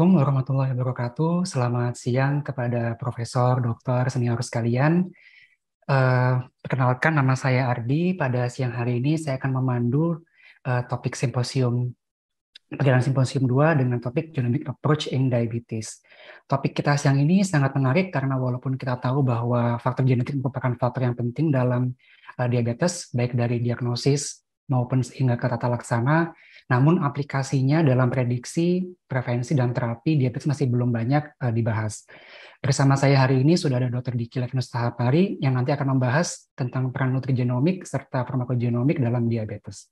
Assalamualaikum warahmatullahi wabarakatuh. Selamat siang kepada profesor, dokter, senior sekalian. Uh, perkenalkan nama saya Ardi. Pada siang hari ini saya akan memandu uh, topik simposium perjalanan simposium 2 dengan topik genomic approach in diabetes. Topik kita siang ini sangat menarik karena walaupun kita tahu bahwa faktor genetik merupakan faktor yang penting dalam uh, diabetes baik dari diagnosis maupun hingga ke tata laksana, namun aplikasinya dalam prediksi, prevensi, dan terapi diabetes masih belum banyak uh, dibahas. Bersama saya hari ini sudah ada Dr. Diki Levinus Tahapari yang nanti akan membahas tentang peran nutrigenomik serta farmakogenomik dalam diabetes.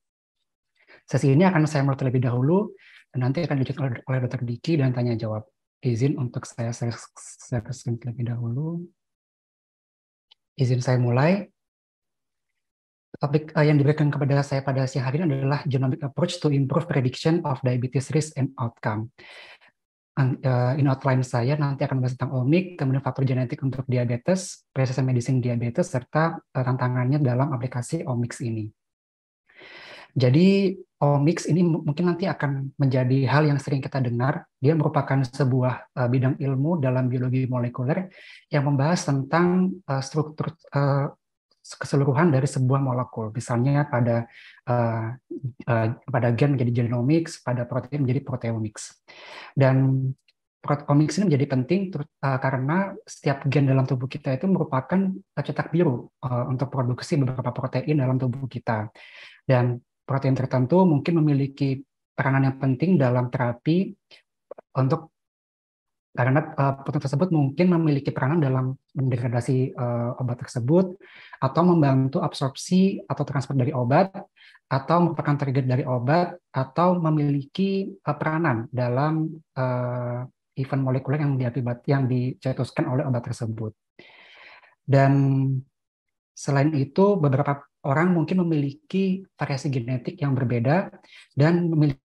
Sesi ini akan saya mulai terlebih dahulu, dan nanti akan dilanjut oleh, Dokter Dr. Diki dan tanya jawab. Izin untuk saya share screen terlebih dahulu. Izin saya mulai topik uh, yang diberikan kepada saya pada siang hari ini adalah genomic approach to improve prediction of diabetes risk and outcome. Uh, in outline saya nanti akan membahas tentang omik, kemudian faktor genetik untuk diabetes, precision medicine diabetes, serta uh, tantangannya dalam aplikasi omics ini. Jadi omics ini mungkin nanti akan menjadi hal yang sering kita dengar. Dia merupakan sebuah uh, bidang ilmu dalam biologi molekuler yang membahas tentang uh, struktur uh, keseluruhan dari sebuah molekul. Misalnya pada uh, uh, pada gen menjadi genomics, pada protein menjadi proteomics. Dan proteomics ini menjadi penting uh, karena setiap gen dalam tubuh kita itu merupakan cetak biru uh, untuk produksi beberapa protein dalam tubuh kita. Dan protein tertentu mungkin memiliki peranan yang penting dalam terapi untuk karena uh, protein tersebut mungkin memiliki peranan dalam mendegradasi uh, obat tersebut atau membantu absorpsi atau transfer dari obat atau merupakan target dari obat atau memiliki uh, peranan dalam uh, event molekuler yang diakibat yang dicetuskan oleh obat tersebut. Dan selain itu beberapa orang mungkin memiliki variasi genetik yang berbeda dan memiliki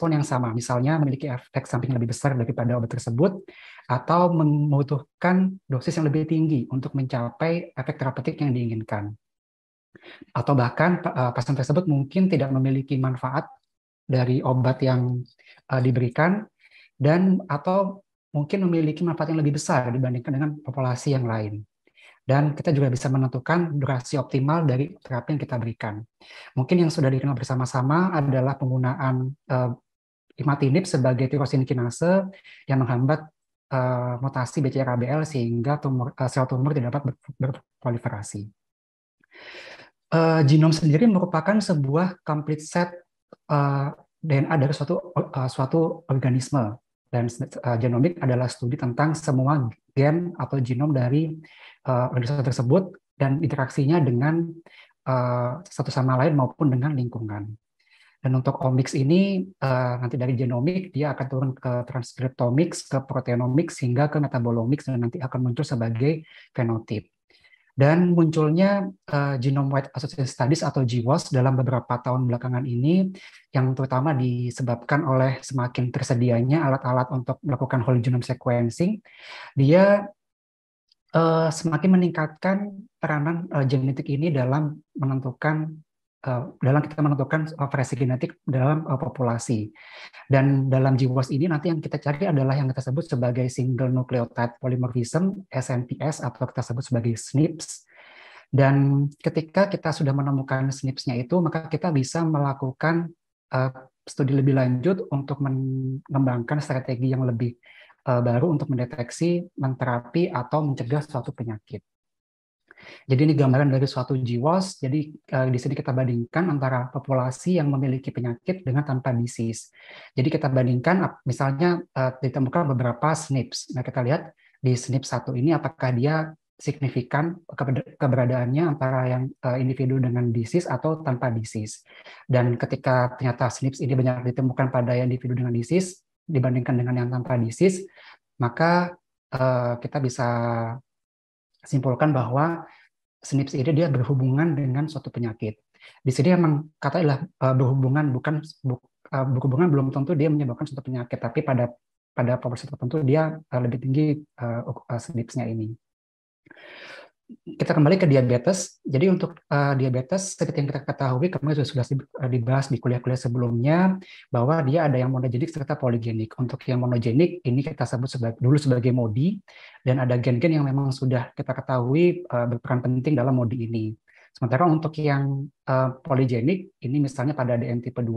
respon yang sama, misalnya memiliki efek samping lebih besar daripada obat tersebut, atau membutuhkan dosis yang lebih tinggi untuk mencapai efek terapeutik yang diinginkan. Atau bahkan eh, pasien tersebut mungkin tidak memiliki manfaat dari obat yang eh, diberikan, dan atau mungkin memiliki manfaat yang lebih besar dibandingkan dengan populasi yang lain dan kita juga bisa menentukan durasi optimal dari terapi yang kita berikan. Mungkin yang sudah dikenal bersama-sama adalah penggunaan eh, imatinib sebagai tirosin kinase yang menghambat uh, mutasi BCR-ABL sehingga tumor, uh, sel tumor tidak dapat berproliferasi. Uh, eh, genom sendiri merupakan sebuah complete set uh, DNA dari suatu uh, suatu organisme dan uh, genomik adalah studi tentang semua gen atau genom dari uh, organisme tersebut dan interaksinya dengan uh, satu sama lain maupun dengan lingkungan. Dan untuk omics ini uh, nanti dari genomik dia akan turun ke transcriptomics, ke proteomics hingga ke metabolomics dan nanti akan muncul sebagai fenotip. Dan munculnya uh, genome wide association studies atau GWAS dalam beberapa tahun belakangan ini yang terutama disebabkan oleh semakin tersedianya alat-alat untuk melakukan whole genome sequencing, dia uh, semakin meningkatkan peranan uh, genetik ini dalam menentukan Eh, dalam kita menentukan eh, variasi genetik dalam eh, populasi. Dan dalam GWAS ini nanti yang kita cari adalah yang kita sebut sebagai single nucleotide polymorphism SNPS atau kita sebut sebagai SNPs. Dan ketika kita sudah menemukan SNPs-nya itu, maka kita bisa melakukan studi lebih lanjut untuk mengembangkan strategi yang lebih baru untuk mendeteksi, menterapi atau mencegah suatu penyakit. Jadi ini gambaran dari suatu GWAS. Jadi eh, di sini kita bandingkan antara populasi yang memiliki penyakit dengan tanpa disease. Jadi kita bandingkan misalnya eh, ditemukan beberapa SNPs. Nah kita lihat di SNP satu ini apakah dia signifikan keberadaannya antara yang eh, individu dengan disease atau tanpa disease. Dan ketika ternyata SNPs ini banyak ditemukan pada yang individu dengan disease dibandingkan dengan yang tanpa disease, maka kita bisa simpulkan bahwa snips ini dia berhubungan dengan suatu penyakit. Di sini emang adalah e, berhubungan bukan e, berhubungan belum tentu dia menyebabkan suatu penyakit, tapi pada pada proporsi tertentu dia e, lebih tinggi snipsnya ini kita kembali ke diabetes. Jadi untuk uh, diabetes seperti yang kita ketahui kemarin sudah, sudah eh, dibahas di kuliah-kuliah sebelumnya bahwa dia ada yang monogenik serta poligenik. Untuk yang monogenik ini kita sebut sebagai, dulu sebagai modi dan ada gen-gen yang memang sudah kita ketahui uh, berperan penting dalam modi ini. Sementara untuk yang uh, poligenik ini misalnya pada DM tipe 2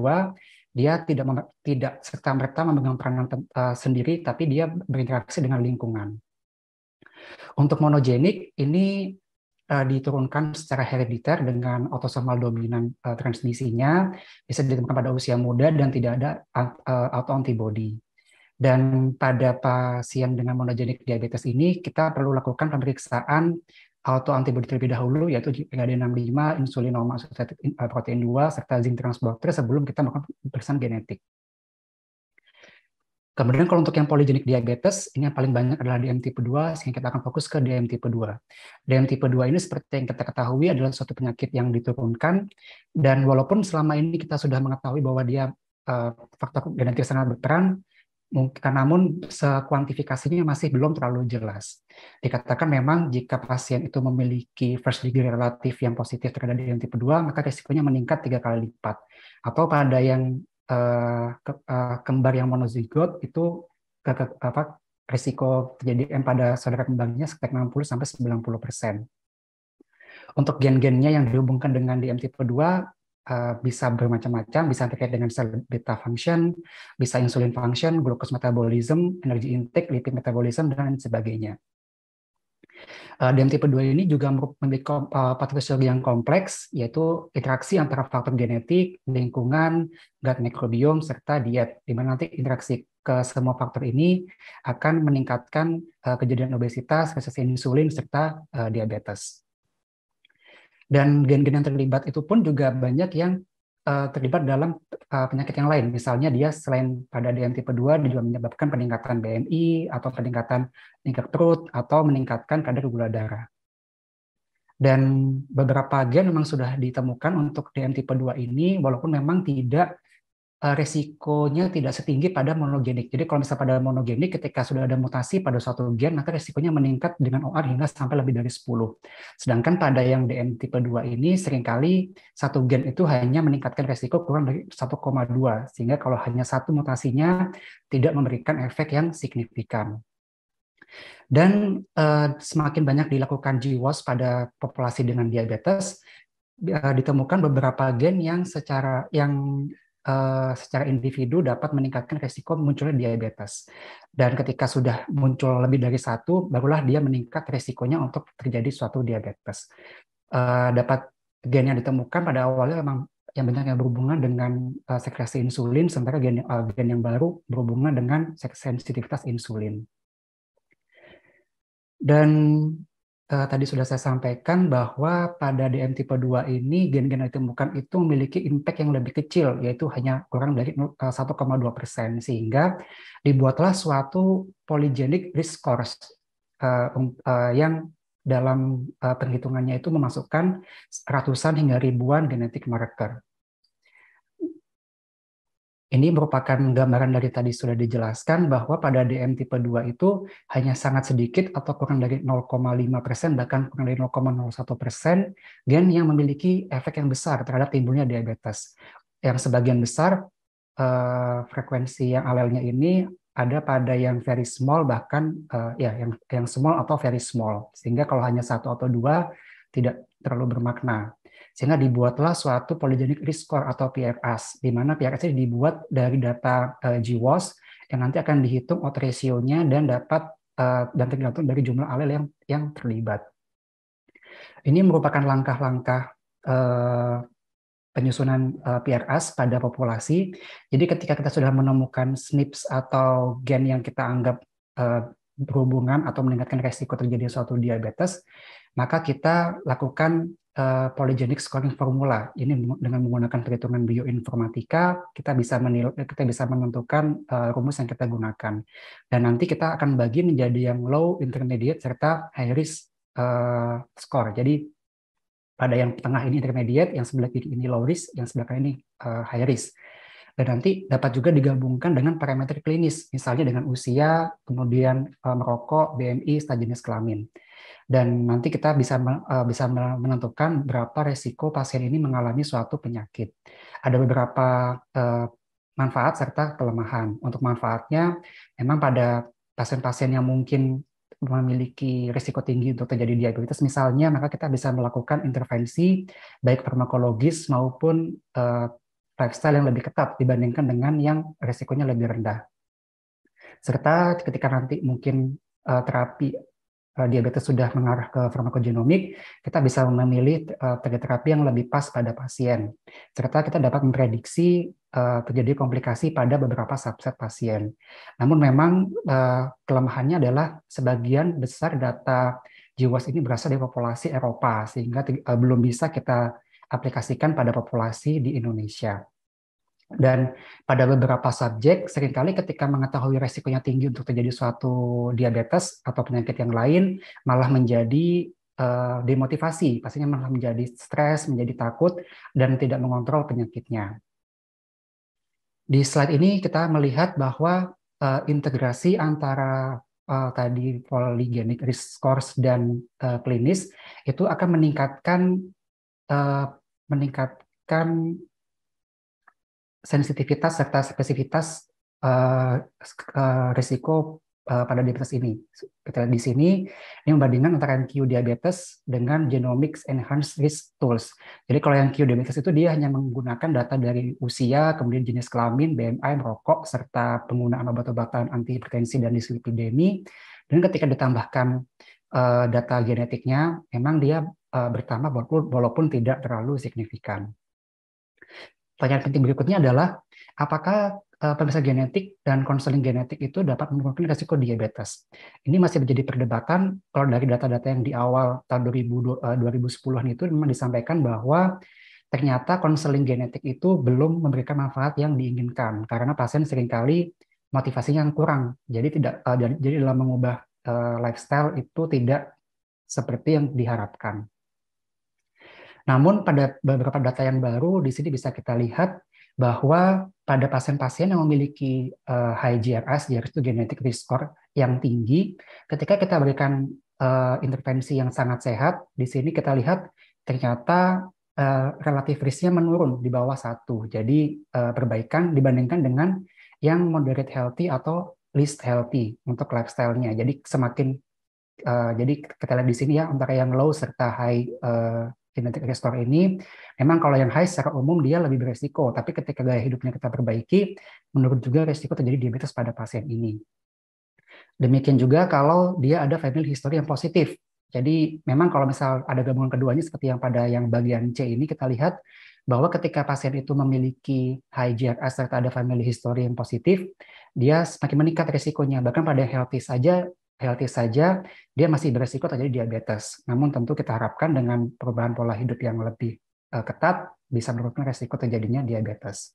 dia tidak tidak serta merta memegang peranan uh, sendiri tapi dia berinteraksi dengan lingkungan. Untuk monogenik ini uh, diturunkan secara herediter dengan autosomal dominan uh, eh, transmisinya bisa ditemukan pada usia muda dan tidak ada eh, autoantibody. Dan pada pasien dengan monogenik diabetes ini kita perlu lakukan pemeriksaan autoantibody terlebih dahulu yaitu GAD65, insulinoma protein 2 serta zinc transporter sebelum kita melakukan pemeriksaan genetik. Kemudian kalau untuk yang poligenik diabetes, ini yang paling banyak adalah DM tipe 2, sehingga kita akan fokus ke DM tipe 2. DM tipe 2 ini seperti yang kita ketahui adalah suatu penyakit yang diturunkan, dan walaupun selama ini kita sudah mengetahui bahwa dia uh, faktor genetik sangat berperan, mungkin namun sekuantifikasinya masih belum terlalu jelas. Dikatakan memang jika pasien itu memiliki first degree relatif yang positif terhadap DM tipe 2, maka risikonya meningkat tiga kali lipat. Atau pada yang Eh, eh, kembar yang monozigot itu ke, apa, risiko terjadi M pada saudara kembarnya sekitar 60 sampai 90 persen. Untuk gen-gennya yang dihubungkan dengan DM tipe eh, 2 bisa bermacam-macam, bisa terkait dengan sel beta function, bisa insulin function, glucose metabolism, energi intake, lipid metabolism, dan sebagainya. Eh, DM tipe 2 ini juga memiliki eh, patofisial yang kompleks, yaitu interaksi antara faktor genetik, lingkungan, gut mikrobiom, serta diet, di mana nanti interaksi ke semua faktor ini akan meningkatkan eh, kejadian obesitas, resesi insulin, serta diabetes. Dan gen-gen yang terlibat itu pun juga banyak yang uh, terlibat dalam uh, penyakit yang lain. Misalnya dia selain pada DM tipe 2, dia juga menyebabkan peningkatan BMI atau peningkatan tingkat perut atau meningkatkan kadar gula darah. Dan beberapa gen memang sudah ditemukan untuk DM tipe 2 ini walaupun memang tidak Eh, resikonya tidak setinggi pada monogenik. Jadi kalau misalnya pada monogenik ketika sudah ada mutasi pada suatu gen maka resikonya meningkat dengan OR hingga sampai lebih dari 10. Sedangkan pada yang DM tipe 2 ini seringkali satu gen itu hanya meningkatkan resiko kurang dari 1,2 sehingga kalau hanya satu mutasinya tidak memberikan efek yang signifikan. Dan uh, semakin banyak dilakukan GWAS pada populasi dengan diabetes, eh, ditemukan beberapa gen yang secara yang Eh, secara individu dapat meningkatkan risiko munculnya diabetes. Dan ketika sudah muncul lebih dari satu, barulah dia meningkat risikonya untuk terjadi suatu diabetes. Eh, dapat gen yang ditemukan pada awalnya memang yang banyak yang berhubungan dengan eh, sekresi insulin, sementara gen, gen yang baru berhubungan dengan sensitivitas insulin. Dan uh, tadi sudah saya sampaikan bahwa pada DM tipe 2 ini gen-gen yang ditemukan itu memiliki impact yang lebih kecil, yaitu hanya kurang dari 1,2 eh, persen, sehingga dibuatlah suatu polygenic risk scores uh, eh, uh, um, yang dalam uh, perhitungannya itu memasukkan ratusan hingga ribuan genetik marker. Ini merupakan gambaran dari tadi sudah dijelaskan bahwa pada DM tipe 2 itu hanya sangat sedikit atau kurang dari 0,5 persen, bahkan kurang dari 0,01 persen gen yang memiliki efek yang besar terhadap timbulnya diabetes. Yang sebagian besar eh, frekuensi yang alelnya ini ada pada yang very small bahkan eh, ya yang yang small atau very small. Sehingga kalau hanya satu atau dua tidak terlalu bermakna. Sehingga dibuatlah suatu polygenic risk score atau PRS, di mana PRS ini dibuat dari data uh, eh, GWAS yang nanti akan dihitung odds ratio-nya dan dapat uh, dan tergantung dari jumlah alel yang yang terlibat. Ini merupakan langkah-langkah eh, penyusunan PRS pada populasi. Jadi ketika kita sudah menemukan SNPs atau gen yang kita anggap berhubungan atau meningkatkan resiko terjadi suatu diabetes, maka kita lakukan Eh, polygenic scoring formula. Ini dengan menggunakan perhitungan bioinformatika, kita bisa menilai, kita bisa menentukan uh, rumus yang kita gunakan. Dan nanti kita akan bagi menjadi yang low, intermediate, serta high risk uh, score. Jadi pada yang tengah ini intermediate, yang sebelah kiri ini low risk, yang sebelah kanan ini uh, high risk dan nanti dapat juga digabungkan dengan parameter klinis, misalnya dengan usia, kemudian eh, merokok, BMI, stadium jenis kelamin. Dan nanti kita bisa eh, bisa menentukan berapa resiko pasien ini mengalami suatu penyakit. Ada beberapa eh, manfaat serta kelemahan. Untuk manfaatnya, memang pada pasien-pasien yang mungkin memiliki risiko tinggi untuk terjadi diabetes misalnya, maka kita bisa melakukan intervensi baik farmakologis maupun lifestyle yang lebih ketat dibandingkan dengan yang resikonya lebih rendah. Serta ketika nanti mungkin eh, terapi eh, diabetes sudah mengarah ke farmakogenomik, kita bisa memilih eh, terapi yang lebih pas pada pasien. Serta kita dapat memprediksi terjadi komplikasi pada beberapa subset pasien. Namun memang kelemahannya adalah sebagian besar data GWAS ini berasal dari populasi Eropa, sehingga belum bisa kita aplikasikan pada populasi di Indonesia. Dan pada beberapa subjek, seringkali ketika mengetahui resikonya tinggi untuk terjadi suatu diabetes atau penyakit yang lain, malah menjadi uh, demotivasi, pastinya malah menjadi stres, menjadi takut, dan tidak mengontrol penyakitnya. Di slide ini kita melihat bahwa uh, integrasi antara uh, tadi polygenic risk scores dan uh, klinis itu akan meningkatkan meningkatkan sensitivitas serta spesifitas uh, uh, risiko eh, pada diabetes ini. Kita lihat di sini, ini membandingkan antara yang Q diabetes dengan genomics enhanced risk tools. Jadi kalau yang Q diabetes itu dia hanya menggunakan data dari usia, kemudian jenis kelamin, BMI, merokok, serta penggunaan obat-obatan antihipertensi dan dislipidemi. Dan ketika ditambahkan data genetiknya, memang dia uh, eh, bertambah walaupun, walaupun tidak terlalu signifikan. Pertanyaan penting berikutnya adalah apakah uh, eh, pemeriksa genetik dan konseling genetik itu dapat menurunkan risiko diabetes? Ini masih menjadi perdebatan kalau dari data-data yang di awal tahun 2000, uh, 2010-an itu memang disampaikan bahwa ternyata konseling genetik itu belum memberikan manfaat yang diinginkan karena pasien seringkali motivasinya yang kurang. Jadi tidak uh, jadi dalam mengubah uh, lifestyle itu tidak seperti yang diharapkan. Namun pada beberapa data yang baru di sini bisa kita lihat bahwa pada pasien-pasien yang memiliki uh, high GRS, GRS itu genetic risk score yang tinggi, ketika kita berikan uh, intervensi yang sangat sehat, di sini kita lihat ternyata uh, relatif risknya menurun di bawah satu. Jadi uh, perbaikan dibandingkan dengan yang moderate healthy atau least healthy untuk lifestyle-nya. Jadi semakin uh, jadi kita lihat di sini ya antara yang low serta high uh, genetik restore ini memang kalau yang high secara umum dia lebih beresiko, tapi ketika gaya hidupnya kita perbaiki, menurut juga resiko terjadi diabetes pada pasien ini. Demikian juga kalau dia ada family history yang positif. Jadi memang kalau misal ada gabungan keduanya seperti yang pada yang bagian C ini kita lihat bahwa ketika pasien itu memiliki high GRS serta ada family history yang positif, dia semakin meningkat risikonya. Bahkan pada healthy saja healthy saja, dia masih beresiko terjadi diabetes. Namun tentu kita harapkan dengan perubahan pola hidup yang lebih eh, ketat bisa menurunkan resiko terjadinya diabetes.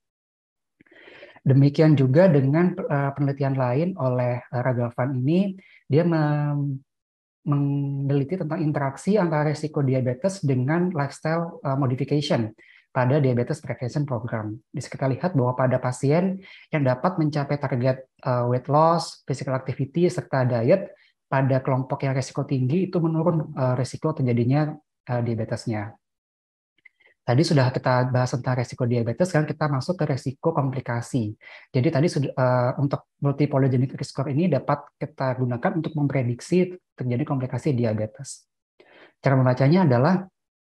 Demikian juga dengan eh, penelitian lain oleh eh, Ragavan ini, dia meneliti tentang interaksi antara resiko diabetes dengan lifestyle modification pada diabetes prevention program. Bisa kita lihat bahwa pada pasien yang dapat mencapai target eh, weight loss, physical activity, serta diet, pada kelompok yang resiko tinggi itu menurun eh, resiko terjadinya eh, diabetesnya. Tadi sudah kita bahas tentang resiko diabetes, sekarang kita masuk ke resiko komplikasi. Jadi tadi sudah, uh, untuk multipolygenic risk score ini dapat kita gunakan untuk memprediksi terjadi komplikasi diabetes. Cara membacanya adalah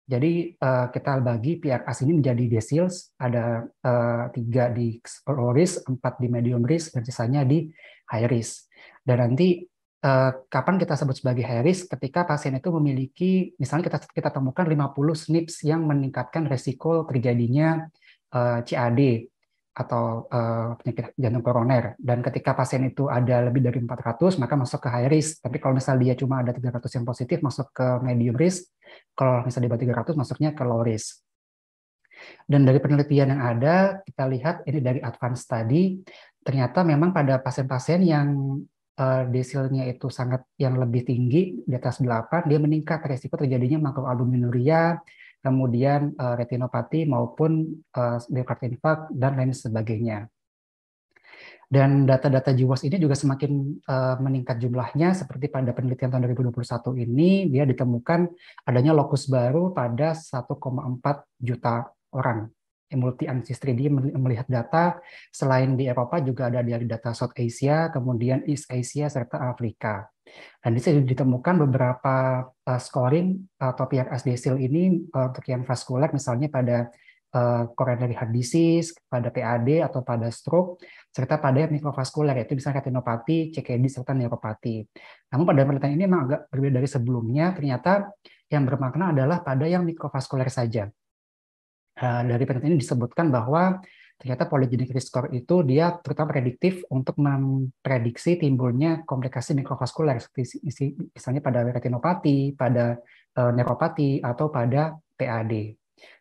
jadi uh, kita bagi PRS ini menjadi deciles, ada uh, tiga di low risk, empat di medium risk, dan sisanya di high risk. Dan nanti uh, kapan kita sebut sebagai high risk? Ketika pasien itu memiliki, misalnya kita kita temukan 50 SNPs yang meningkatkan resiko terjadinya uh, CAD atau uh, penyakit jantung koroner. Dan ketika pasien itu ada lebih dari 400, maka masuk ke high risk. Tapi kalau misalnya dia cuma ada 300 yang positif, masuk ke medium risk. Kalau misalnya di bawah 300, masuknya ke low risk. Dan dari penelitian yang ada, kita lihat ini dari advance tadi ternyata memang pada pasien-pasien yang uh, desilnya itu sangat yang lebih tinggi, di atas 8, dia meningkat resiko terjadinya makroalbuminuria, kemudian uh, retinopati maupun uh, eh, diafragma dan lain sebagainya. Dan data-data jiwas ini juga semakin uh, meningkat jumlahnya, seperti pada penelitian tahun 2021 ini, dia ditemukan adanya lokus baru pada 1,4 juta orang. Eh, multi ancestry 3 melihat data selain di Eropa juga ada dari data South Asia, kemudian East Asia serta Afrika. Dan di sini ditemukan beberapa uh, scoring eh, atau PRS desil ini uh, untuk yang vaskular misalnya pada uh, coronary heart disease, pada PAD atau pada stroke, serta pada mikrovaskular yaitu misalnya retinopati, CKD serta neuropati. Namun pada penelitian ini memang agak berbeda dari sebelumnya, ternyata yang bermakna adalah pada yang mikrovaskular saja. Eh, dari penelitian ini disebutkan bahwa ternyata polygenic risk score itu dia terutama prediktif untuk memprediksi timbulnya komplikasi mikrovaskular misalnya pada retinopati, pada eh, neuropati atau pada PAD.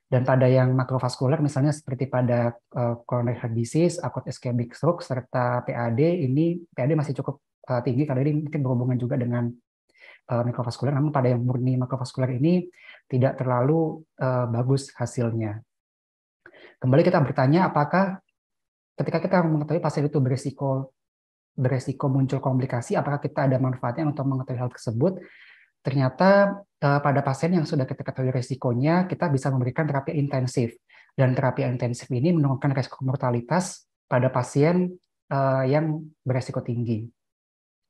Dan pada yang makrovaskular misalnya seperti pada eh, coronary heart disease, akut ischemic stroke serta PAD ini PAD masih cukup tinggi karena ini mungkin berhubungan juga dengan mikrovaskular. Namun pada yang murni makrovaskular ini tidak terlalu bagus hasilnya. Kembali kita bertanya apakah ketika kita mengetahui pasien itu beresiko beresiko muncul komplikasi, apakah kita ada manfaatnya untuk mengetahui hal tersebut? Ternyata eh, pada pasien yang sudah kita ketahui resikonya, kita bisa memberikan terapi intensif. Dan terapi intensif ini menurunkan resiko mortalitas pada pasien eh, yang beresiko tinggi.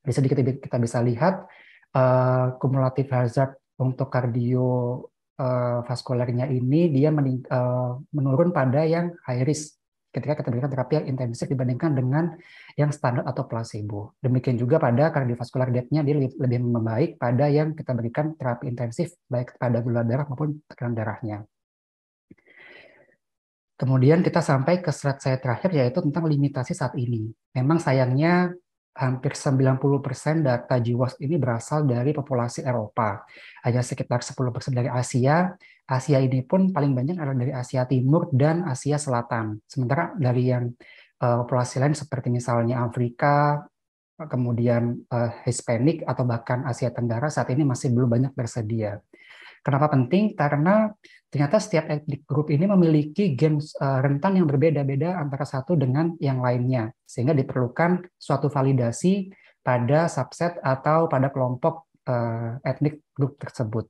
Bisa kita bisa lihat eh, kumulatif hazard untuk kardio uh, vaskulernya ini dia uh, menurun pada yang high risk ketika kita berikan terapi yang intensif dibandingkan dengan yang standar atau placebo. Demikian juga pada kardiovaskular death-nya dia lebih, lebih membaik pada yang kita berikan terapi intensif baik pada gula darah maupun tekanan darahnya. Kemudian kita sampai ke slide saya terakhir yaitu tentang limitasi saat ini. Memang sayangnya hampir 90% data GWAS ini berasal dari populasi Eropa. Hanya sekitar 10% dari Asia. Asia ini pun paling banyak adalah dari Asia Timur dan Asia Selatan. Sementara dari yang uh, populasi lain seperti misalnya Afrika, kemudian uh, eh, Hispanik atau bahkan Asia Tenggara saat ini masih belum banyak tersedia. Kenapa penting? Karena ternyata setiap etnik grup ini memiliki gen eh, rentan yang berbeda-beda antara satu dengan yang lainnya, sehingga diperlukan suatu validasi pada subset atau pada kelompok eh, etnik grup tersebut.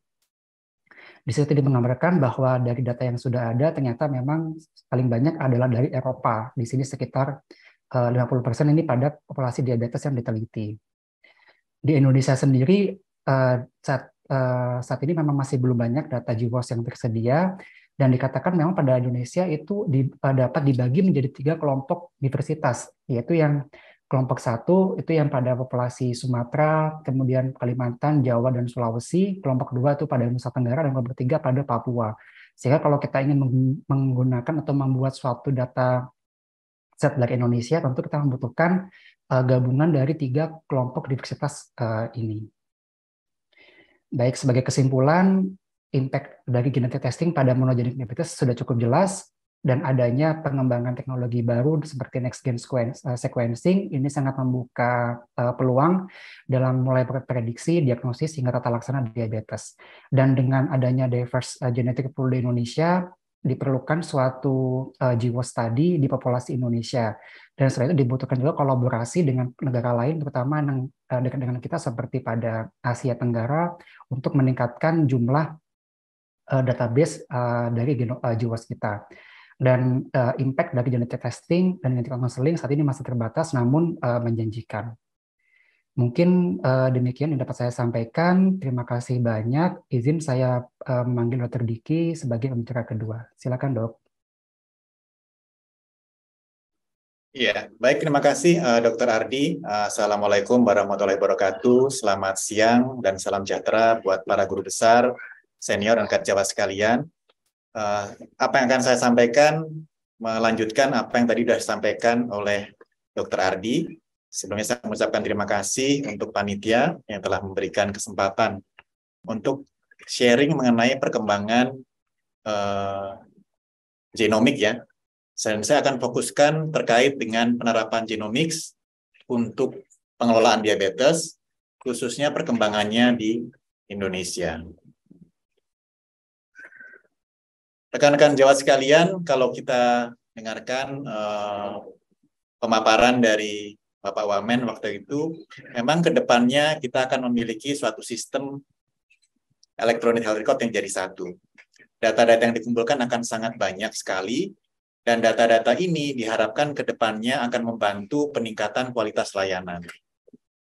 Di situ digambarkan bahwa dari data yang sudah ada ternyata memang paling banyak adalah dari Eropa. Di sini sekitar 50% eh, ini pada populasi diabetes yang diteliti. Di Indonesia sendiri uh, saat ini memang masih belum banyak data jiwa yang tersedia dan dikatakan memang pada Indonesia itu di, uh, dapat dibagi menjadi tiga kelompok diversitas yaitu yang kelompok satu itu yang pada populasi Sumatera, kemudian Kalimantan, Jawa dan Sulawesi, kelompok dua itu pada Nusa Tenggara dan kelompok tiga pada Papua. Sehingga kalau kita ingin menggunakan atau membuat suatu data set dari Indonesia, tentu kita membutuhkan eh, gabungan dari tiga kelompok diversitas ini baik sebagai kesimpulan, impact dari genetic testing pada monogenik diabetes sudah cukup jelas dan adanya pengembangan teknologi baru seperti next gen eh, sequencing ini sangat membuka eh, peluang dalam mulai prediksi, diagnosis hingga tata laksana diabetes. Dan dengan adanya diverse eh, genetic pool di Indonesia, diperlukan suatu uh, jiwa study di populasi Indonesia dan selain itu dibutuhkan juga kolaborasi dengan negara lain terutama yang eh, dengan kita seperti pada Asia Tenggara untuk meningkatkan jumlah uh, database uh, dari geno, uh, jiwa kita dan uh, impact dari genetic testing dan genetic counseling saat ini masih terbatas namun uh, menjanjikan. Mungkin uh, demikian yang dapat saya sampaikan. Terima kasih banyak. Izin saya uh, memanggil Dr. Diki sebagai pembicara kedua. Silakan, Dok. Iya, baik terima kasih uh, eh, Dr. Ardi. Uh, Assalamualaikum warahmatullahi wabarakatuh. Selamat siang dan salam sejahtera buat para guru besar, senior dan kerjawa sekalian. Uh, apa yang akan saya sampaikan melanjutkan apa yang tadi sudah disampaikan oleh Dr. Ardi Sebelumnya saya mengucapkan terima kasih untuk panitia yang telah memberikan kesempatan untuk sharing mengenai perkembangan uh, eh, genomik ya. Dan saya akan fokuskan terkait dengan penerapan genomik untuk pengelolaan diabetes, khususnya perkembangannya di Indonesia. Rekan-rekan Jawa sekalian, kalau kita dengarkan uh, pemaparan dari Bapak Wamen waktu itu, memang ke depannya kita akan memiliki suatu sistem elektronik health record yang jadi satu. Data-data yang dikumpulkan akan sangat banyak sekali, dan data-data ini diharapkan ke depannya akan membantu peningkatan kualitas layanan.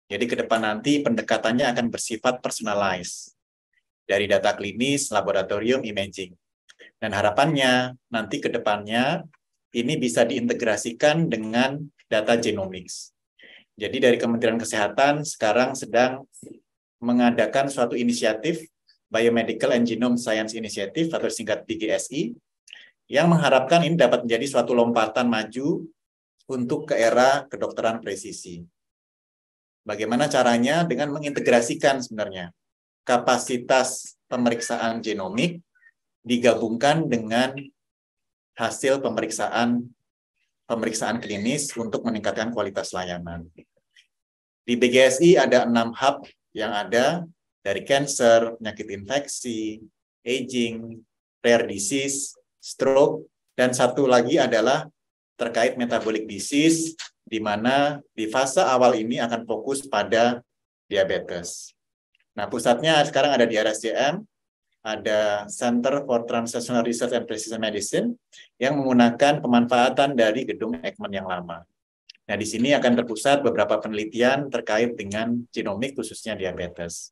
Jadi ke depan nanti pendekatannya akan bersifat personalized dari data klinis, laboratorium, imaging. Dan harapannya nanti ke depannya ini bisa diintegrasikan dengan data genomics. Jadi dari Kementerian Kesehatan sekarang sedang mengadakan suatu inisiatif Biomedical and Genome Science Initiative atau singkat BGSI yang mengharapkan ini dapat menjadi suatu lompatan maju untuk ke era kedokteran presisi. Bagaimana caranya dengan mengintegrasikan sebenarnya kapasitas pemeriksaan genomik digabungkan dengan hasil pemeriksaan pemeriksaan klinis untuk meningkatkan kualitas layanan. Di BGSI ada enam hub yang ada dari cancer, penyakit infeksi, aging, rare disease, stroke, dan satu lagi adalah terkait metabolic disease, di mana di fase awal ini akan fokus pada diabetes. Nah, pusatnya sekarang ada di RSCM, ada Center for Translational Research and Precision Medicine yang menggunakan pemanfaatan dari gedung Ekman yang lama. Nah, di sini akan terpusat beberapa penelitian terkait dengan genomik khususnya diabetes.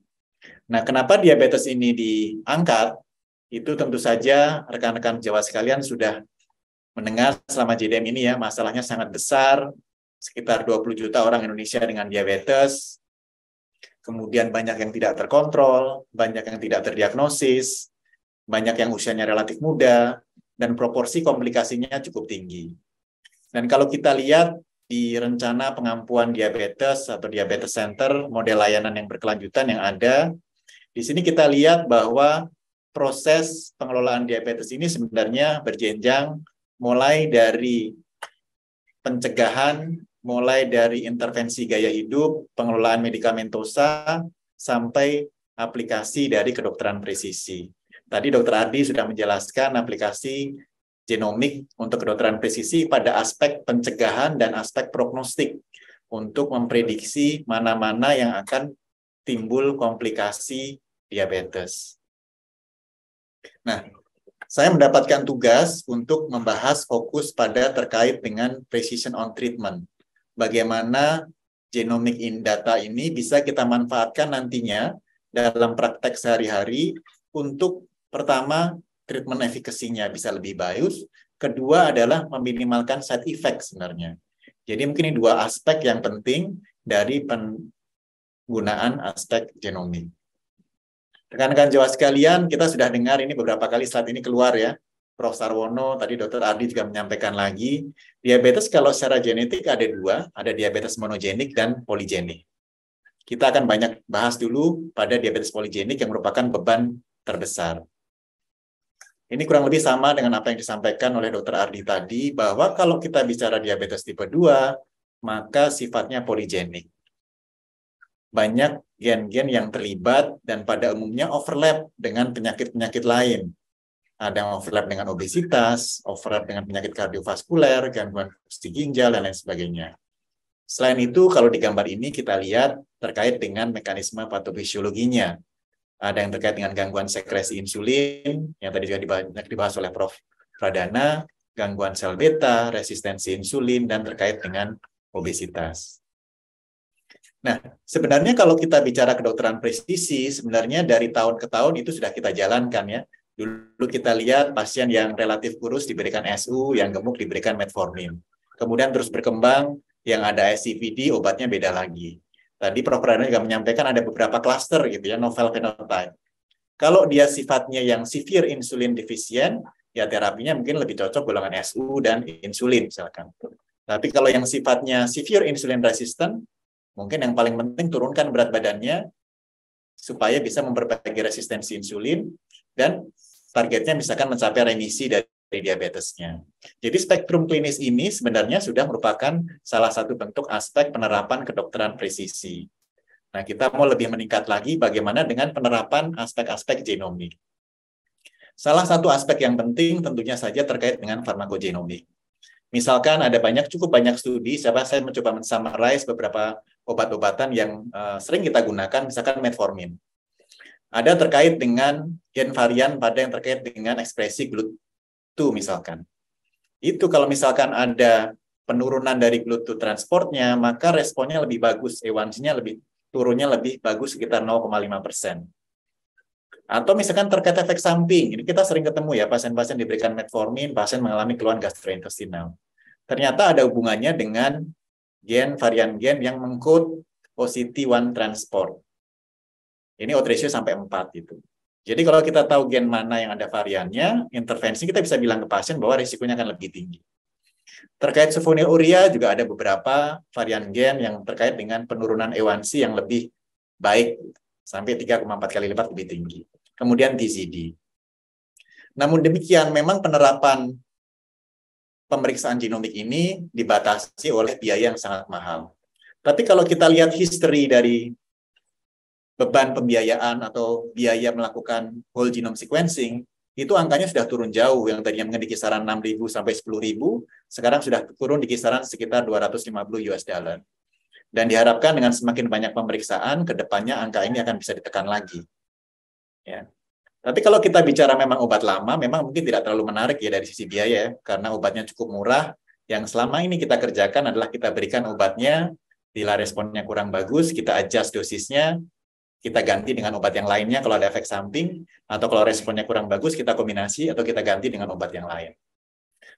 Nah, kenapa diabetes ini diangkat? Itu tentu saja rekan-rekan Jawa sekalian sudah mendengar selama JDM ini ya, masalahnya sangat besar, sekitar 20 juta orang Indonesia dengan diabetes, kemudian banyak yang tidak terkontrol, banyak yang tidak terdiagnosis, banyak yang usianya relatif muda, dan proporsi komplikasinya cukup tinggi. Dan kalau kita lihat di rencana pengampuan diabetes atau diabetes center, model layanan yang berkelanjutan yang ada, di sini kita lihat bahwa proses pengelolaan diabetes ini sebenarnya berjenjang mulai dari pencegahan mulai dari intervensi gaya hidup, pengelolaan medikamentosa, sampai aplikasi dari kedokteran presisi. Tadi Dokter Adi sudah menjelaskan aplikasi genomik untuk kedokteran presisi pada aspek pencegahan dan aspek prognostik untuk memprediksi mana-mana yang akan timbul komplikasi diabetes. Nah, saya mendapatkan tugas untuk membahas fokus pada terkait dengan precision on treatment bagaimana genomic in data ini bisa kita manfaatkan nantinya dalam praktek sehari-hari untuk pertama treatment efikasinya bisa lebih baik, kedua adalah meminimalkan side effect sebenarnya. Jadi mungkin ini dua aspek yang penting dari penggunaan aspek genomik. Rekan-rekan Jawa sekalian, kita sudah dengar ini beberapa kali saat ini keluar ya, Prof. Sarwono, tadi Dr. Ardi juga menyampaikan lagi, diabetes kalau secara genetik ada dua, ada diabetes monogenik dan poligenik. Kita akan banyak bahas dulu pada diabetes poligenik yang merupakan beban terbesar. Ini kurang lebih sama dengan apa yang disampaikan oleh Dr. Ardi tadi, bahwa kalau kita bicara diabetes tipe 2, maka sifatnya poligenik. Banyak gen-gen yang terlibat dan pada umumnya overlap dengan penyakit-penyakit lain ada yang overlap dengan obesitas, overlap dengan penyakit kardiovaskuler, gangguan fungsi ginjal, dan lain sebagainya. Selain itu, kalau di gambar ini kita lihat terkait dengan mekanisme patofisiologinya. Ada yang terkait dengan gangguan sekresi insulin, yang tadi juga dibahas oleh Prof. Pradana, gangguan sel beta, resistensi insulin, dan terkait dengan obesitas. Nah, sebenarnya kalau kita bicara kedokteran presisi, sebenarnya dari tahun ke tahun itu sudah kita jalankan ya. Dulu kita lihat pasien yang relatif kurus diberikan SU, yang gemuk diberikan metformin. Kemudian terus berkembang, yang ada SCVD obatnya beda lagi. Tadi Prof. Rana juga menyampaikan ada beberapa klaster gitu ya, novel phenotype. Kalau dia sifatnya yang severe insulin deficient, ya terapinya mungkin lebih cocok golongan SU dan insulin misalkan. Tapi kalau yang sifatnya severe insulin resistant, mungkin yang paling penting turunkan berat badannya supaya bisa memperbaiki resistensi insulin dan targetnya misalkan mencapai remisi dari diabetesnya. Jadi spektrum klinis ini sebenarnya sudah merupakan salah satu bentuk aspek penerapan kedokteran presisi. Nah, kita mau lebih meningkat lagi bagaimana dengan penerapan aspek-aspek genomik. Salah satu aspek yang penting tentunya saja terkait dengan farmakogenomik. Misalkan ada banyak cukup banyak studi, saya saya mencoba mensummarize beberapa obat-obatan yang uh, sering kita gunakan, misalkan metformin. Ada terkait dengan gen varian pada yang terkait dengan ekspresi GLUT2 misalkan. Itu kalau misalkan ada penurunan dari GLUT2 transportnya, maka responnya lebih bagus, a lebih turunnya lebih bagus sekitar 0,5 persen. Atau misalkan terkait efek samping, ini kita sering ketemu ya, pasien-pasien diberikan metformin, pasien mengalami keluhan gastrointestinal. Ternyata ada hubungannya dengan gen, varian gen yang mengkode OCT1 transport. Ini odds ratio sampai 4 gitu. Jadi kalau kita tahu gen mana yang ada variannya, intervensi kita bisa bilang ke pasien bahwa risikonya akan lebih tinggi. Terkait sulfonylurea juga ada beberapa varian gen yang terkait dengan penurunan A1C yang lebih baik sampai 3,4 kali lipat lebih tinggi. Kemudian TCD. Namun demikian memang penerapan pemeriksaan genomik ini dibatasi oleh biaya yang sangat mahal. Tapi kalau kita lihat history dari beban pembiayaan atau biaya melakukan whole genome sequencing itu angkanya sudah turun jauh yang tadinya di kisaran 6.000 sampai 10.000 sekarang sudah turun di kisaran sekitar 250 US dollar. Dan diharapkan dengan semakin banyak pemeriksaan ke depannya angka ini akan bisa ditekan lagi. Ya. Tapi kalau kita bicara memang obat lama memang mungkin tidak terlalu menarik ya dari sisi biaya karena obatnya cukup murah yang selama ini kita kerjakan adalah kita berikan obatnya bila responnya kurang bagus kita adjust dosisnya kita ganti dengan obat yang lainnya kalau ada efek samping atau kalau responnya kurang bagus kita kombinasi atau kita ganti dengan obat yang lain.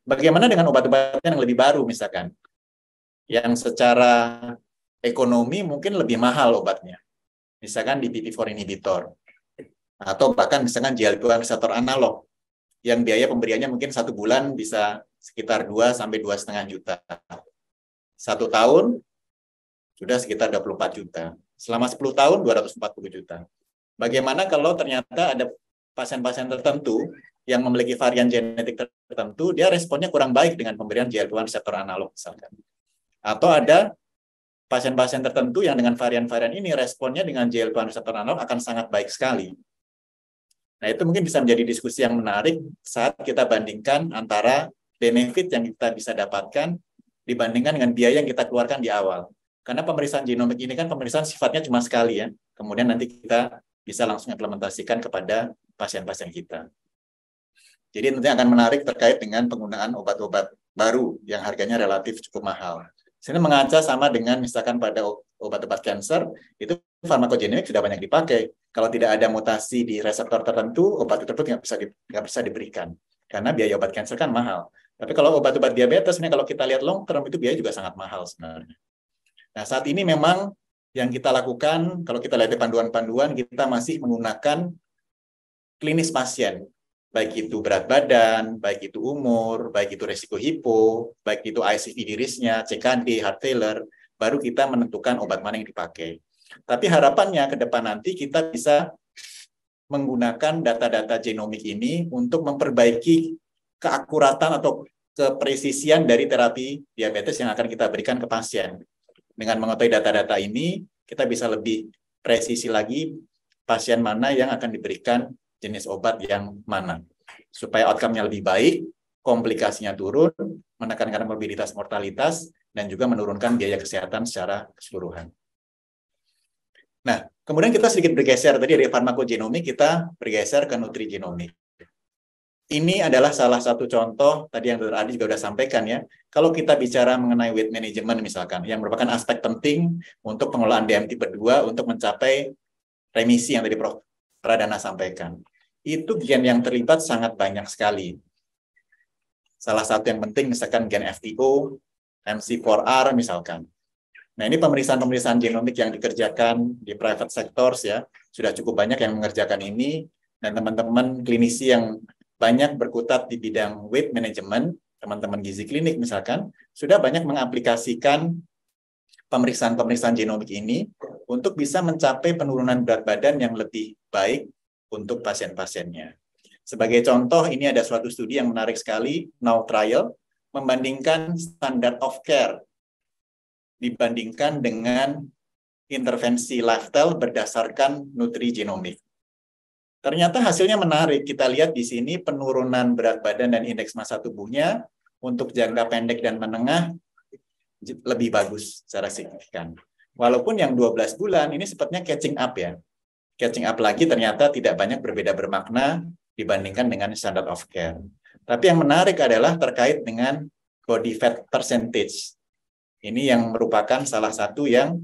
Bagaimana dengan obat-obatan yang lebih baru misalkan yang secara ekonomi mungkin lebih mahal obatnya. Misalkan di pp 4 inhibitor atau bahkan misalkan GLP-1 reseptor analog yang biaya pemberiannya mungkin satu bulan bisa sekitar 2 sampai dua setengah juta. Satu tahun sudah sekitar 24 juta Selama 10 tahun 240 juta. Bagaimana kalau ternyata ada pasien-pasien tertentu yang memiliki varian genetik tertentu, dia responnya kurang baik dengan pemberian GLP-1 reseptor analog misalkan. Atau ada pasien-pasien tertentu yang dengan varian-varian ini responnya dengan GLP-1 reseptor analog akan sangat baik sekali. Nah, itu mungkin bisa menjadi diskusi yang menarik saat kita bandingkan antara benefit yang kita bisa dapatkan dibandingkan dengan biaya yang kita keluarkan di awal. Karena pemeriksaan genomik ini kan pemeriksaan sifatnya cuma sekali ya. Kemudian nanti kita bisa langsung implementasikan kepada pasien-pasien kita. Jadi nanti akan menarik terkait dengan penggunaan obat-obat baru yang harganya relatif cukup mahal. Sini mengaca sama dengan misalkan pada obat-obat kanker, itu farmakogenik sudah banyak dipakai. Kalau tidak ada mutasi di reseptor tertentu, obat tersebut nggak bisa, di, nggak bisa diberikan. Karena biaya obat kanker kan mahal. Tapi kalau obat-obat diabetes, ini kalau kita lihat long term itu biaya juga sangat mahal sebenarnya. Nah, saat ini memang yang kita lakukan, kalau kita lihat di panduan-panduan, kita masih menggunakan klinis pasien. Baik itu berat badan, baik itu umur, baik itu resiko hipo, baik itu ICV dirisnya, CKD, heart failure, baru kita menentukan obat mana yang dipakai. Tapi harapannya ke depan nanti kita bisa menggunakan data-data genomik ini untuk memperbaiki keakuratan atau kepresisian dari terapi diabetes yang akan kita berikan ke pasien dengan mengetahui data-data ini, kita bisa lebih presisi lagi pasien mana yang akan diberikan jenis obat yang mana. Supaya outcome-nya lebih baik, komplikasinya turun, menekankan morbiditas mortalitas, dan juga menurunkan biaya kesehatan secara keseluruhan. Nah, kemudian kita sedikit bergeser tadi dari farmakogenomik kita bergeser ke nutrigenomik ini adalah salah satu contoh tadi yang Dr. Adi juga sudah sampaikan ya. Kalau kita bicara mengenai weight management misalkan, yang merupakan aspek penting untuk pengelolaan DMT kedua untuk mencapai remisi yang tadi Prof. Radana sampaikan. Itu gen yang terlibat sangat banyak sekali. Salah satu yang penting misalkan gen FTO, MC4R misalkan. Nah, ini pemeriksaan-pemeriksaan genomik yang dikerjakan di private sectors ya. Sudah cukup banyak yang mengerjakan ini dan teman-teman klinisi yang banyak berkutat di bidang weight management, teman-teman gizi klinik misalkan, sudah banyak mengaplikasikan pemeriksaan-pemeriksaan genomik ini untuk bisa mencapai penurunan berat badan yang lebih baik untuk pasien-pasiennya. Sebagai contoh, ini ada suatu studi yang menarik sekali, Now Trial, membandingkan standar of care dibandingkan dengan intervensi lifestyle berdasarkan nutri genomik. Ternyata hasilnya menarik. Kita lihat di sini penurunan berat badan dan indeks massa tubuhnya untuk jangka pendek dan menengah lebih bagus secara signifikan. Walaupun yang 12 bulan ini sepertinya catching up ya. Catching up lagi ternyata tidak banyak berbeda bermakna dibandingkan dengan standard of care. Tapi yang menarik adalah terkait dengan body fat percentage. Ini yang merupakan salah satu yang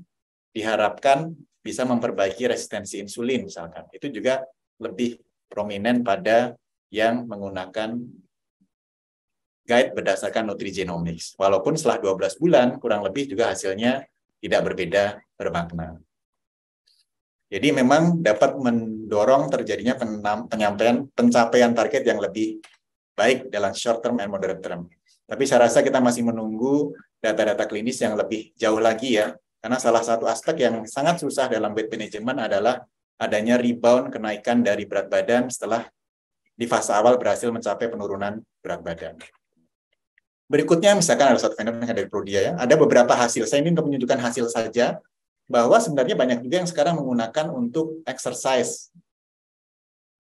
diharapkan bisa memperbaiki resistensi insulin misalkan. Itu juga lebih prominent pada yang menggunakan guide berdasarkan nutrigenomics. Walaupun setelah 12 bulan, kurang lebih juga hasilnya tidak berbeda bermakna. Jadi memang dapat mendorong terjadinya penyampaian pencapaian target yang lebih baik dalam short term and moderate term. Tapi saya rasa kita masih menunggu data-data klinis yang lebih jauh lagi ya. Karena salah satu aspek yang sangat susah dalam weight management adalah adanya rebound kenaikan dari berat badan setelah di fase awal berhasil mencapai penurunan berat badan. Berikutnya misalkan ada satu fenomena dari Prodia ya, ada beberapa hasil. Saya ingin menunjukkan hasil saja bahwa sebenarnya banyak juga yang sekarang menggunakan untuk exercise.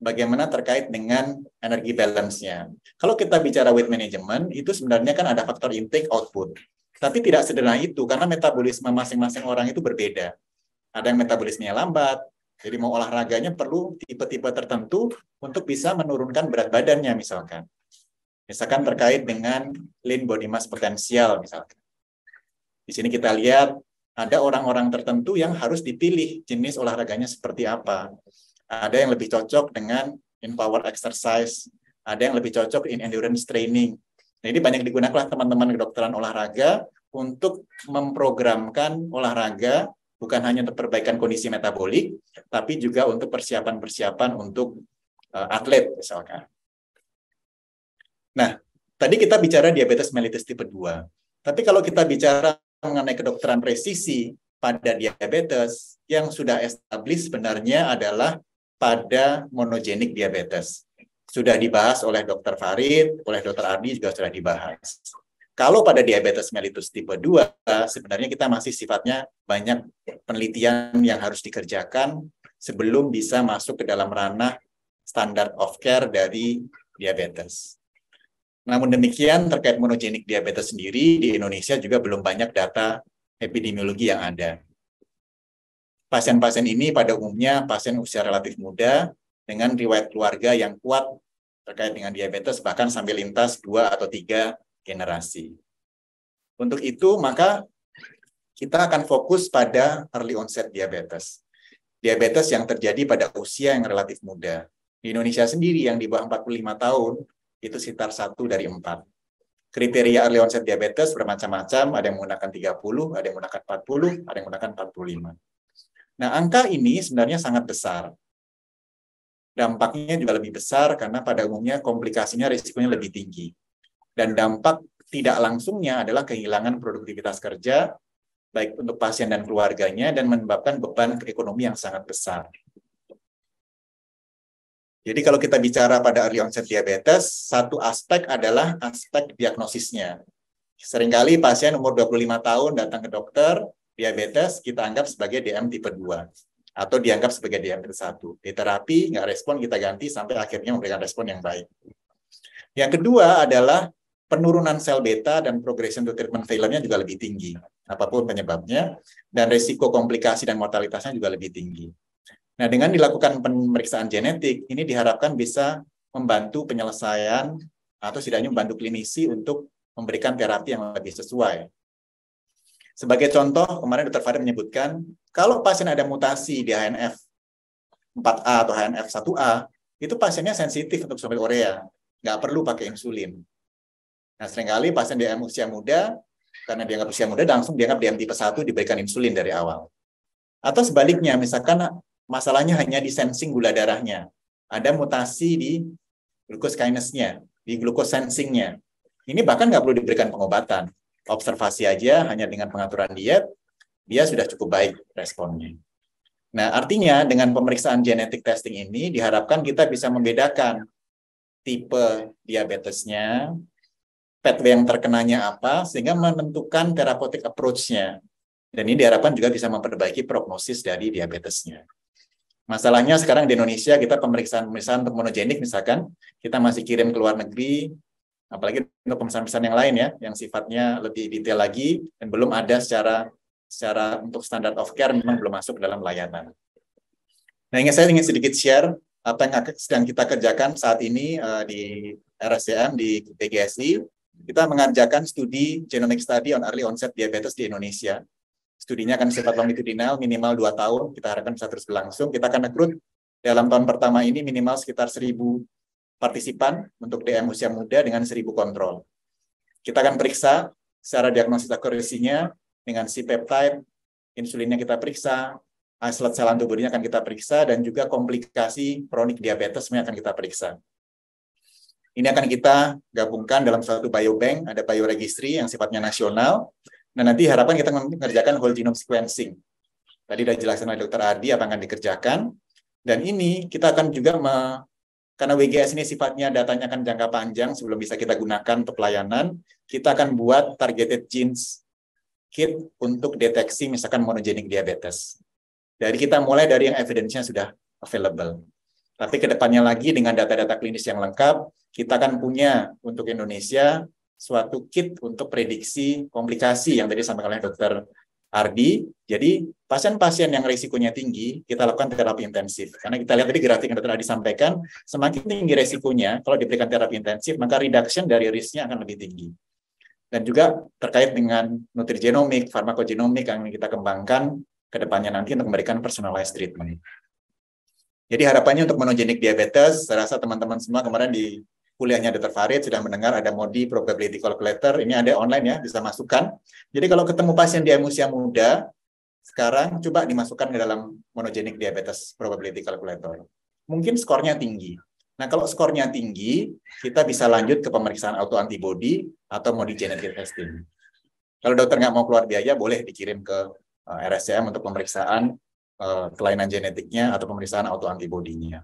Bagaimana terkait dengan energi balance-nya. Kalau kita bicara weight management, itu sebenarnya kan ada faktor intake output. Tapi tidak sederhana itu karena metabolisme masing-masing orang itu berbeda. Ada yang metabolismenya lambat, jadi mau olahraganya perlu tipe-tipe tertentu untuk bisa menurunkan berat badannya misalkan. Misalkan terkait dengan lean body mass potensial misalkan. Di sini kita lihat ada orang-orang tertentu yang harus dipilih jenis olahraganya seperti apa. Ada yang lebih cocok dengan in power exercise, ada yang lebih cocok in endurance training. Nah, ini banyak digunakan teman-teman kedokteran olahraga untuk memprogramkan olahraga bukan hanya untuk perbaikan kondisi metabolik, tapi juga untuk persiapan-persiapan untuk uh, atlet misalkan. Nah, tadi kita bicara diabetes mellitus tipe 2. Tapi kalau kita bicara mengenai kedokteran presisi pada diabetes, yang sudah established sebenarnya adalah pada monogenik diabetes. Sudah dibahas oleh Dr. Farid, oleh Dr. Ardi juga sudah dibahas. Kalau pada diabetes mellitus tipe 2, sebenarnya kita masih sifatnya banyak penelitian yang harus dikerjakan sebelum bisa masuk ke dalam ranah standar of care dari diabetes. Namun demikian, terkait monogenik diabetes sendiri, di Indonesia juga belum banyak data epidemiologi yang ada. Pasien-pasien ini pada umumnya pasien usia relatif muda dengan riwayat keluarga yang kuat terkait dengan diabetes, bahkan sambil lintas dua atau tiga generasi. Untuk itu, maka kita akan fokus pada early onset diabetes. Diabetes yang terjadi pada usia yang relatif muda. Di Indonesia sendiri yang di bawah 45 tahun itu sekitar satu dari empat. Kriteria early onset diabetes bermacam-macam, ada yang menggunakan 30, ada yang menggunakan 40, ada yang menggunakan 45. Nah, angka ini sebenarnya sangat besar. Dampaknya juga lebih besar karena pada umumnya komplikasinya risikonya lebih tinggi. Dan dampak tidak langsungnya adalah kehilangan produktivitas kerja, baik untuk pasien dan keluarganya, dan menyebabkan beban ekonomi yang sangat besar. Jadi kalau kita bicara pada early onset diabetes, satu aspek adalah aspek diagnosisnya. Seringkali pasien umur 25 tahun datang ke dokter, diabetes kita anggap sebagai DM tipe 2 atau dianggap sebagai DM tipe 1. Di terapi nggak respon kita ganti sampai akhirnya memberikan respon yang baik. Yang kedua adalah penurunan sel beta dan progression to treatment failure-nya juga lebih tinggi, apapun penyebabnya, dan resiko komplikasi dan mortalitasnya juga lebih tinggi. Nah, dengan dilakukan pemeriksaan genetik, ini diharapkan bisa membantu penyelesaian atau setidaknya membantu klinisi untuk memberikan terapi yang lebih sesuai. Sebagai contoh, kemarin Dr. Farid menyebutkan, kalau pasien ada mutasi di HNF 4A atau HNF 1A, itu pasiennya sensitif untuk sumber urea, nggak perlu pakai insulin Nah, seringkali pasien DM usia muda, karena dianggap usia muda, langsung dianggap DM tipe 1 diberikan insulin dari awal. Atau sebaliknya, misalkan masalahnya hanya di sensing gula darahnya. Ada mutasi di glucose kinase-nya, di glucose sensing-nya. Ini bahkan nggak perlu diberikan pengobatan. Observasi aja hanya dengan pengaturan diet, dia sudah cukup baik responnya. Nah, artinya dengan pemeriksaan genetik testing ini diharapkan kita bisa membedakan tipe diabetesnya, pet yang terkenanya apa sehingga menentukan therapeutic approach-nya. Dan ini diharapkan juga bisa memperbaiki prognosis dari diabetesnya. Masalahnya sekarang di Indonesia kita pemeriksaan-pemeriksaan untuk monogenik misalkan kita masih kirim ke luar negeri, apalagi untuk pemeriksaan-pemeriksaan yang lain ya, yang sifatnya lebih detail lagi dan belum ada secara secara untuk standar of care memang belum masuk dalam layanan. Nah, ingin saya ingin sedikit share apa yang sedang kita kerjakan saat ini uh, di RSCM di BGSI kita mengerjakan studi genomic study on early onset diabetes di Indonesia. Studinya akan sifat longitudinal minimal 2 tahun, kita harapkan bisa terus berlangsung. Kita akan rekrut dalam tahun pertama ini minimal sekitar 1000 partisipan untuk DM usia muda dengan 1000 kontrol. Kita akan periksa secara diagnosis akurasinya dengan C-peptide, insulinnya kita periksa, asal sel tubuhnya akan kita periksa, dan juga komplikasi kronik diabetesnya akan kita periksa. Ini akan kita gabungkan dalam satu biobank, ada bioregistry yang sifatnya nasional. Nah, nanti harapan kita mengerjakan whole genome sequencing. Tadi sudah jelaskan oleh Dr. Ardi apa yang akan dikerjakan. Dan ini kita akan juga me, karena WGS ini sifatnya datanya akan jangka panjang sebelum bisa kita gunakan untuk pelayanan, kita akan buat targeted genes kit untuk deteksi misalkan monogenic diabetes. Dari kita mulai dari yang evidence-nya sudah available. Tapi kedepannya lagi dengan data-data klinis yang lengkap, kita akan punya untuk Indonesia suatu kit untuk prediksi komplikasi yang tadi disampaikan oleh Dr. Ardi. Jadi pasien-pasien yang risikonya tinggi, kita lakukan terapi intensif. Karena kita lihat tadi grafik yang dokter Ardi sampaikan, semakin tinggi risikonya, kalau diberikan terapi intensif, maka reduction dari risknya akan lebih tinggi. Dan juga terkait dengan nutrigenomik, farmakogenomik yang kita kembangkan ke depannya nanti untuk memberikan personalized treatment. Jadi harapannya untuk monogenik diabetes, saya rasa teman-teman semua kemarin di kuliahnya Dr. Farid sudah mendengar ada MODI probability calculator, ini ada online ya, bisa masukkan. Jadi kalau ketemu pasien di usia muda, sekarang coba dimasukkan ke dalam monogenic diabetes probability calculator. Mungkin skornya tinggi. Nah, kalau skornya tinggi, kita bisa lanjut ke pemeriksaan autoantibody atau MODI genetic testing. Kalau dokter nggak mau keluar biaya, boleh dikirim ke eh, RSCM untuk pemeriksaan eh, kelainan genetiknya atau pemeriksaan autoantibodinya.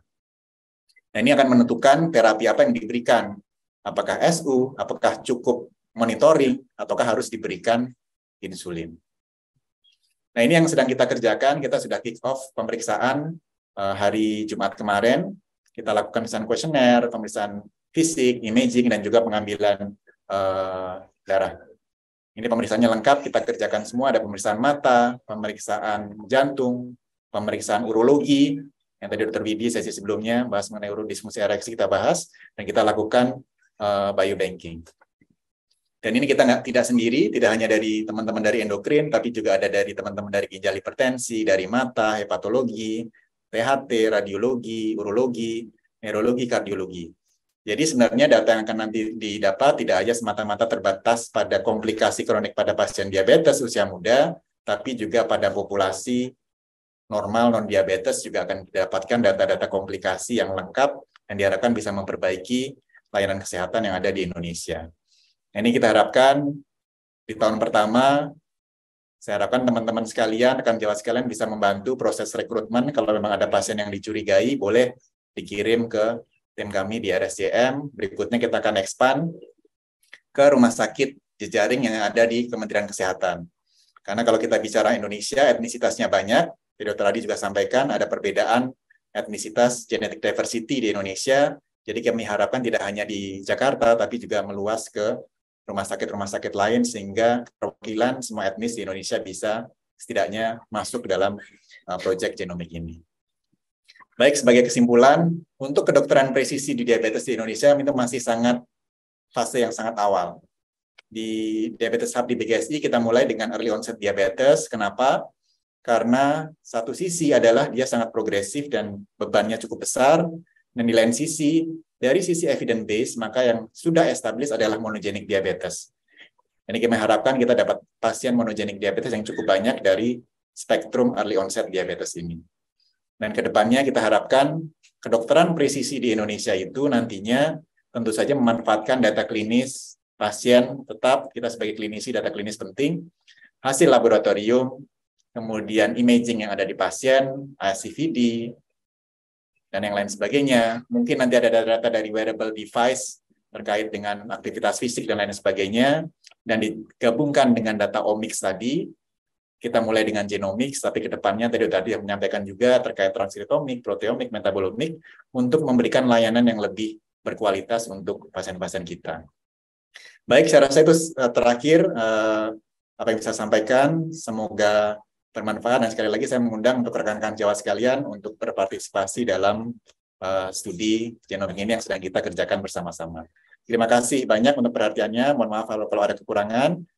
Nah, ini akan menentukan terapi apa yang diberikan. Apakah SU, apakah cukup monitoring, ataukah harus diberikan insulin. Nah, ini yang sedang kita kerjakan. Kita sudah kick off pemeriksaan eh, hari Jumat kemarin. Kita lakukan pemeriksaan kuesioner, pemeriksaan fisik, imaging, dan juga pengambilan uh, darah. Ini pemeriksaannya lengkap, kita kerjakan semua. Ada pemeriksaan mata, pemeriksaan jantung, pemeriksaan urologi, yang tadi Dr. Widi sesi sebelumnya bahas mengenai eurodismusi ereksi kita bahas dan kita lakukan uh, eh, banking Dan ini kita nggak tidak sendiri, tidak hanya dari teman-teman dari endokrin, tapi juga ada dari teman-teman dari ginjal hipertensi, dari mata, hepatologi, THT, radiologi, urologi, neurologi, kardiologi. Jadi sebenarnya data yang akan nanti didapat tidak hanya semata-mata terbatas pada komplikasi kronik pada pasien diabetes usia muda, tapi juga pada populasi normal non diabetes juga akan didapatkan data-data komplikasi yang lengkap dan diharapkan bisa memperbaiki layanan kesehatan yang ada di Indonesia. Nah, ini kita harapkan di tahun pertama saya harapkan teman-teman sekalian, akan jelas sekalian bisa membantu proses rekrutmen. Kalau memang ada pasien yang dicurigai, boleh dikirim ke tim kami di RSJM. Berikutnya kita akan expand ke rumah sakit jejaring yang ada di Kementerian Kesehatan. Karena kalau kita bicara Indonesia, etnisitasnya banyak, jadi Dr. Adi juga sampaikan ada perbedaan etnisitas genetic diversity di Indonesia. Jadi kami harapkan tidak hanya di Jakarta, tapi juga meluas ke rumah sakit-rumah sakit lain sehingga perwakilan semua etnis di Indonesia bisa setidaknya masuk ke dalam uh, proyek genomik ini. Baik, sebagai kesimpulan, untuk kedokteran presisi di diabetes di Indonesia itu masih sangat fase yang sangat awal. Di Diabetes Hub di BGSI kita mulai dengan early onset diabetes. Kenapa? karena satu sisi adalah dia sangat progresif dan bebannya cukup besar, dan di lain sisi, dari sisi evidence base, maka yang sudah established adalah monogenic diabetes. Ini kami harapkan kita dapat pasien monogenic diabetes yang cukup banyak dari spektrum early onset diabetes ini. Dan kedepannya kita harapkan kedokteran presisi di Indonesia itu nantinya tentu saja memanfaatkan data klinis pasien tetap kita sebagai klinisi data klinis penting, hasil laboratorium, kemudian imaging yang ada di pasien, CVD, dan yang lain sebagainya. Mungkin nanti ada data dari wearable device terkait dengan aktivitas fisik dan lain sebagainya, dan digabungkan dengan data omics tadi, kita mulai dengan genomics, tapi ke depannya tadi tadi yang menyampaikan juga terkait transkriptomik, proteomik, metabolomik, untuk memberikan layanan yang lebih berkualitas untuk pasien-pasien kita. Baik, saya rasa itu eh, terakhir eh, apa yang bisa sampaikan. Semoga bermanfaat dan sekali lagi saya mengundang untuk rekan-rekan Jawa sekalian untuk berpartisipasi dalam uh, studi genomik ini yang sedang kita kerjakan bersama-sama. Terima kasih banyak untuk perhatiannya. Mohon maaf kalau, kalau ada kekurangan.